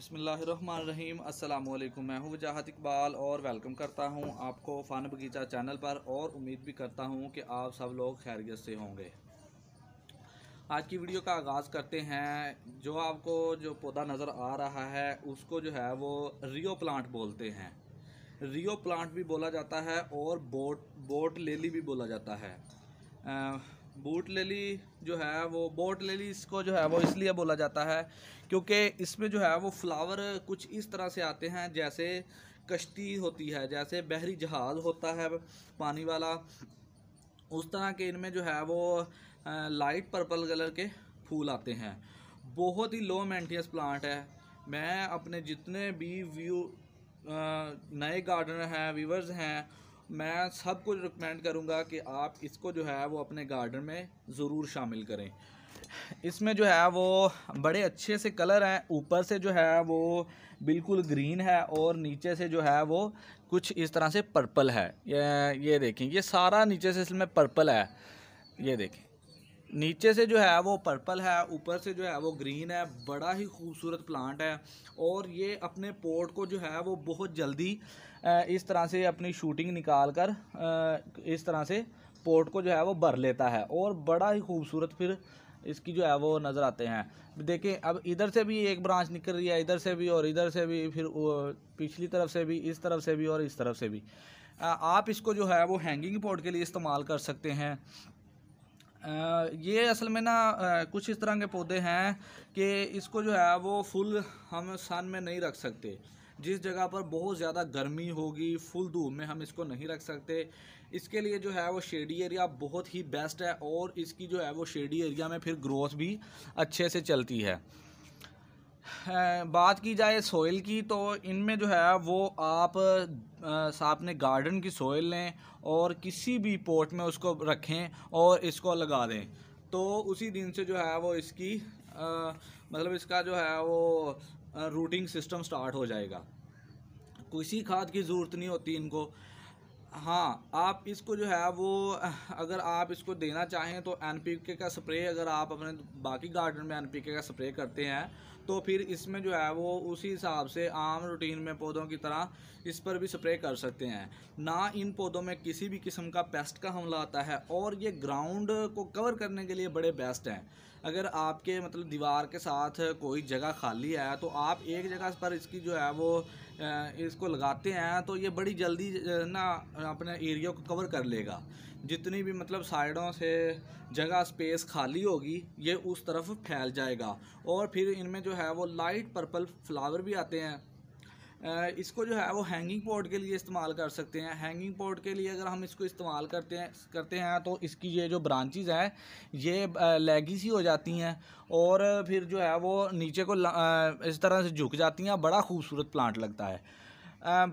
बसमीम अल्लाम मैं हूँ वजाहत इकबाल और वेलकम करता हूँ आपको फन बगीचा चैनल पर और उम्मीद भी करता हूँ कि आप सब लोग खैरियत से होंगे आज की वीडियो का आगाज़ करते हैं जो आपको जो पौधा नज़र आ रहा है उसको जो है वो रियो प्लांट बोलते हैं रियो प्लांट भी बोला जाता है और बोट बोट लेली भी बोला जाता है आ, बूट लेली जो है वो बोट लेली इसको जो है वो इसलिए बोला जाता है क्योंकि इसमें जो है वो फ्लावर कुछ इस तरह से आते हैं जैसे कश्ती होती है जैसे बहरी जहाज़ होता है पानी वाला उस तरह के इनमें जो है वो लाइट पर्पल कलर के फूल आते हैं बहुत ही लो मेंटेनेंस प्लांट है मैं अपने जितने भी व्यू नए गार्डनर हैं व्यूवर्स हैं मैं सब कुछ रिकमेंड करूँगा कि आप इसको जो है वो अपने गार्डन में ज़रूर शामिल करें इसमें जो है वो बड़े अच्छे से कलर हैं ऊपर से जो है वो बिल्कुल ग्रीन है और नीचे से जो है वो कुछ इस तरह से पर्पल है ये ये देखें ये सारा नीचे से इसमें पर्पल है ये देखें नीचे से जो है वो पर्पल है ऊपर से जो है वो ग्रीन है बड़ा ही खूबसूरत प्लांट है और ये अपने पोर्ट को जो है वो बहुत जल्दी इस तरह से अपनी शूटिंग निकाल कर इस तरह से पोर्ट को जो है वो भर लेता है और बड़ा ही खूबसूरत फिर इसकी जो है वो नज़र आते हैं देखें अब इधर से भी एक ब्रांच निकल रही है इधर से भी और इधर से भी फिर पिछली तरफ से भी इस तरफ से भी और इस तरफ से भी आप इसको जो है वो हैंगिंग पोर्ट के लिए इस्तेमाल कर सकते हैं ये असल में ना कुछ इस तरह के पौधे हैं कि इसको जो है वो फुल हम सन में नहीं रख सकते जिस जगह पर बहुत ज़्यादा गर्मी होगी फुल धूप में हम इसको नहीं रख सकते इसके लिए जो है वो शेडी एरिया बहुत ही बेस्ट है और इसकी जो है वो शेडी एरिया में फिर ग्रोथ भी अच्छे से चलती है बात की जाए सोइल की तो इनमें जो है वो आप आपने गार्डन की सोइल लें और किसी भी पोर्ट में उसको रखें और इसको लगा दें तो उसी दिन से जो है वो इसकी आ, मतलब इसका जो है वो रूटिंग सिस्टम स्टार्ट हो जाएगा किसी खाद की ज़रूरत नहीं होती इनको हाँ आप इसको जो है वो अगर आप इसको देना चाहें तो एन का स्प्रे अगर आप अपने बाकी गार्डन में एन का स्प्रे करते हैं तो फिर इसमें जो है वो उसी हिसाब से आम रूटीन में पौधों की तरह इस पर भी स्प्रे कर सकते हैं ना इन पौधों में किसी भी किस्म का पेस्ट का हमला आता है और ये ग्राउंड को कवर करने के लिए बड़े बेस्ट हैं अगर आपके मतलब दीवार के साथ कोई जगह खाली है तो आप एक जगह पर इसकी जो है वो इसको लगाते हैं तो ये बड़ी जल्दी ना अपने एरिया को कवर कर लेगा जितनी भी मतलब साइडों से जगह स्पेस खाली होगी ये उस तरफ फैल जाएगा और फिर इनमें जो है वो लाइट पर्पल फ्लावर भी आते हैं इसको जो है वो हैंगिंग पॉट के लिए इस्तेमाल कर सकते हैं हैंगिंग पॉट के लिए अगर हम इसको इस्तेमाल करते हैं करते हैं तो इसकी ये जो ब्रांचेस हैं ये लेगी सी हो जाती हैं और फिर जो है वो नीचे को इस तरह से झुक जाती हैं बड़ा खूबसूरत प्लांट लगता है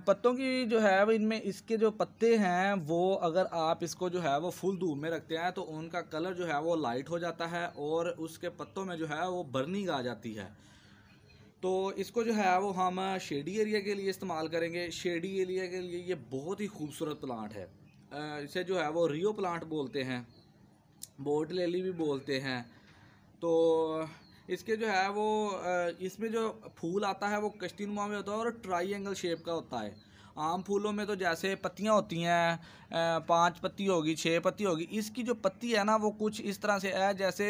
पत्तों की जो है वो इनमें इसके जो पत्ते हैं वो अगर आप इसको जो है वो फुल धूप में रखते हैं तो उनका कलर जो है वो लाइट हो जाता है और उसके पत्तों में जो है वो बर्निंग आ जाती है तो इसको जो है वो हम शेडी एरिया के लिए इस्तेमाल करेंगे शेडी एरिया के लिए ये बहुत ही खूबसूरत प्लांट है इसे जो है वो रियो प्लांट बोलते हैं बोट लेली भी बोलते हैं तो इसके जो है वो इसमें जो फूल आता है वो कश्ती में होता है और ट्राई शेप का होता है आम फूलों में तो जैसे पत्तियाँ होती हैं पांच पत्ती होगी छः पत्ती होगी इसकी जो पत्ती है ना वो कुछ इस तरह से है जैसे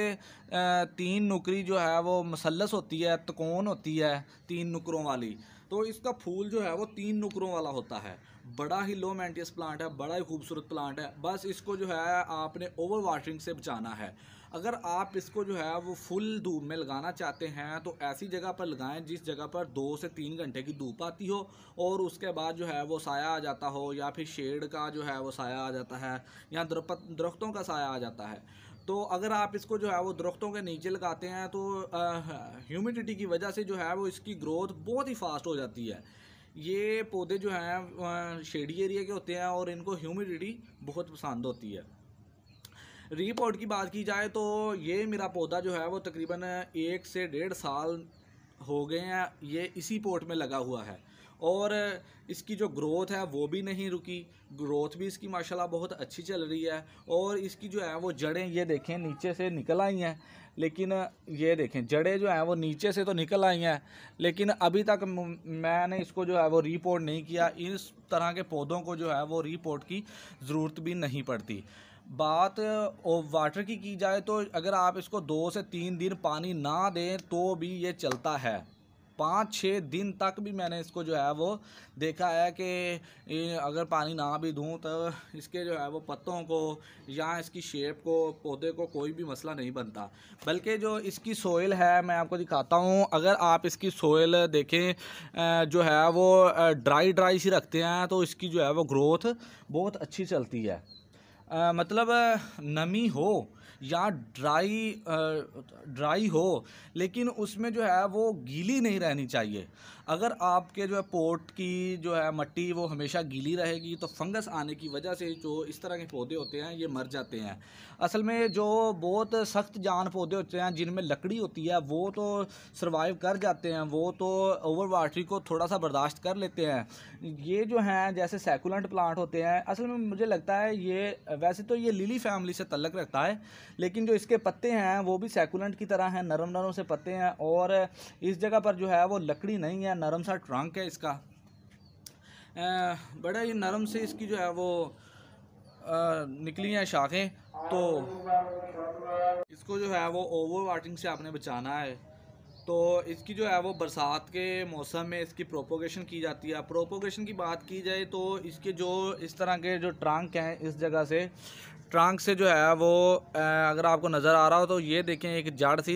तीन नुकरी जो है वो मसलस होती है तकोन होती है तीन नुकरों वाली तो इसका फूल जो है वो तीन नुकरों वाला होता है बड़ा ही लो मेंटियस प्लांट है बड़ा ही खूबसूरत प्लांट है बस इसको जो है आपने ओवर वाटरिंग से बचाना है अगर आप इसको जो है वो फुल धूप में लगाना चाहते हैं तो ऐसी जगह पर लगाएं जिस जगह पर दो से तीन घंटे की धूप आती हो और उसके बाद जो है वो साया आ जाता हो या फिर शेड का जो है वो साया आ जाता है या दरपत दरख्तों का साया आ जाता है तो अगर आप इसको जो है वो दरख्तों के नीचे लगाते हैं तो ह्यूमिडिटी की वजह से जो है वो इसकी ग्रोथ बहुत ही फास्ट हो जाती है ये पौधे जो हैं शेडी एरिया के होते हैं और इनको ह्यूमिडिटी बहुत पसंद होती है रीपोर्ट की बात की जाए तो ये मेरा पौधा जो है वो तकरीबन एक से डेढ़ साल हो गए हैं ये इसी पोर्ट में लगा हुआ है और इसकी जो ग्रोथ है वो भी नहीं रुकी ग्रोथ भी इसकी माशाल्लाह बहुत अच्छी चल रही है और इसकी जो है वो जड़ें ये देखें नीचे से निकल आई हैं लेकिन ये देखें जड़ें जो हैं वो नीचे से तो निकल आई हैं लेकिन अभी तक मैंने इसको जो है वो रिपोर्ट नहीं किया इस तरह के पौधों को जो है वो रिपोर्ट की ज़रूरत भी नहीं पड़ती बात वाटर की की जाए तो अगर आप इसको दो से तीन दिन पानी ना दें तो भी ये चलता है पाँच छः दिन तक भी मैंने इसको जो है वो देखा है कि अगर पानी ना भी दूँ तो इसके जो है वो पत्तों को या इसकी शेप को पौधे को कोई भी मसला नहीं बनता बल्कि जो इसकी सोइल है मैं आपको दिखाता हूँ अगर आप इसकी सोइल देखें जो है वो ड्राई ड्राई सी रखते हैं तो इसकी जो है वो ग्रोथ बहुत अच्छी चलती है आ, मतलब नमी हो या ड्राई ड्राई हो लेकिन उसमें जो है वो गीली नहीं रहनी चाहिए अगर आपके जो है पोट की जो है मट्टी वो हमेशा गीली रहेगी तो फंगस आने की वजह से जो इस तरह के पौधे होते हैं ये मर जाते हैं असल में जो बहुत सख्त जान पौधे होते हैं जिनमें लकड़ी होती है वो तो सर्वाइव कर जाते हैं वो तो ओवर वाटरी को थोड़ा सा बर्दाश्त कर लेते हैं ये जो हैं जैसे सेकुलेंट प्लांट होते हैं असल में मुझे लगता है ये वैसे तो ये लिली फैमिली से तल्लक रखता है लेकिन जो इसके पत्ते हैं वो भी सैकुलेंट की तरह हैं नरम नरम से पत्ते हैं और इस जगह पर जो है वो लकड़ी नहीं है नरम सा ट्रंक है इसका बड़ा ही नरम से इसकी जो है वो निकली हैं शाखें तो इसको जो है वो ओवर वाटिंग से आपने बचाना है तो इसकी जो है वो बरसात के मौसम में इसकी प्रोपोगेशन की जाती है प्रोपोगेशन की बात की जाए तो इसके जो इस तरह के जो ट्रंक हैं इस जगह से ट्रंक से जो है वो अगर आपको नज़र आ रहा हो तो ये देखें एक जड़ सी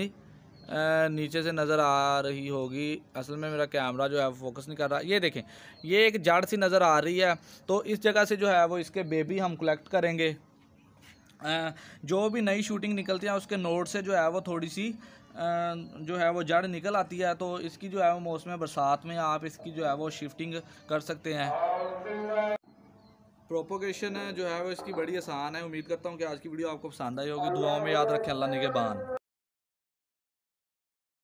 नीचे से नज़र आ रही होगी असल में मेरा कैमरा जो है फोकस नहीं कर रहा ये देखें ये एक जड़ सी नज़र आ रही है तो इस जगह से जो है वो इसके बेबी हम कलेक्ट करेंगे जो भी नई शूटिंग निकलती है उसके नोट से जो है वो थोड़ी सी जो है वो जड़ निकल आती है तो इसकी जो है वो मौसम बरसात में आप इसकी जो है वो शिफ्टिंग कर सकते हैं प्रोपोगेशन जो है वो इसकी बड़ी आसान है उम्मीद करता हूँ कि आज की वीडियो आपको पसंद आई होगी दुआओं में याद रखें अल्लाह बान